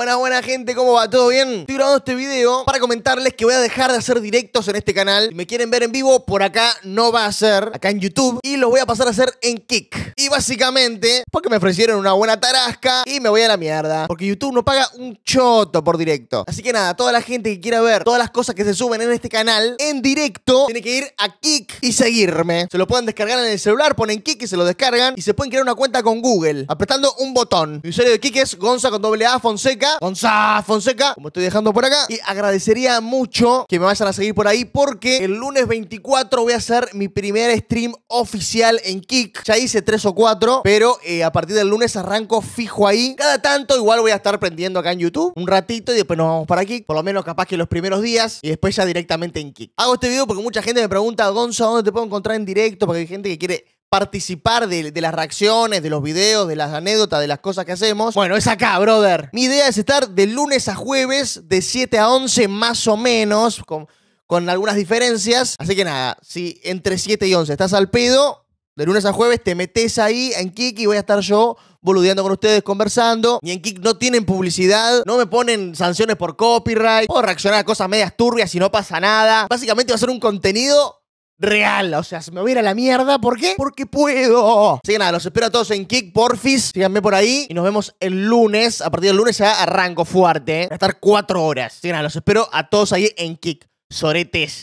Buena, buena gente, ¿cómo va? ¿Todo bien? Estoy grabando este video para comentarles que voy a dejar de hacer directos en este canal. Si me quieren ver en vivo, por acá no va a ser, acá en YouTube. Y lo voy a pasar a hacer en Kick. Y básicamente, porque me ofrecieron una buena tarasca y me voy a la mierda. Porque YouTube no paga un choto por directo. Así que nada, toda la gente que quiera ver todas las cosas que se suben en este canal en directo, tiene que ir a Kick y seguirme. Se lo pueden descargar en el celular, ponen Kick y se lo descargan. Y se pueden crear una cuenta con Google, apretando un botón. Mi usuario de Kick es Gonza con doble A Fonseca. Fonseca, como estoy dejando por acá. Y agradecería mucho que me vayan a seguir por ahí porque el lunes 24 voy a hacer mi primer stream oficial en Kick. Ya hice tres o cuatro, pero eh, a partir del lunes arranco fijo ahí. Cada tanto igual voy a estar prendiendo acá en YouTube un ratito y después nos vamos para Kick. Por lo menos capaz que los primeros días y después ya directamente en Kick. Hago este video porque mucha gente me pregunta, Gonza, ¿dónde te puedo encontrar en directo? Porque hay gente que quiere participar de, las reacciones, de los videos, de las anécdotas, de las cosas que hacemos. Bueno, es acá, brother. Mi idea es estar de lunes a jueves, de 7 a 11 más o menos, con, con algunas diferencias. Así que nada, si entre 7 y 11 estás al pedo, de lunes a jueves te metes ahí en y voy a estar yo boludeando con ustedes, conversando. Y en Kik no tienen publicidad, no me ponen sanciones por copyright, puedo reaccionar a cosas medias turbias y no pasa nada. Básicamente va a ser un contenido real. O sea, se me hubiera la mierda. ¿Por qué? Porque puedo. Así que nada, los espero a todos en Kick Porfis. Síganme por ahí. Y nos vemos el lunes. A partir del lunes ya arranco fuerte. ¿eh? Va a estar cuatro horas. Así que nada, los espero a todos ahí en Kick. Soretes.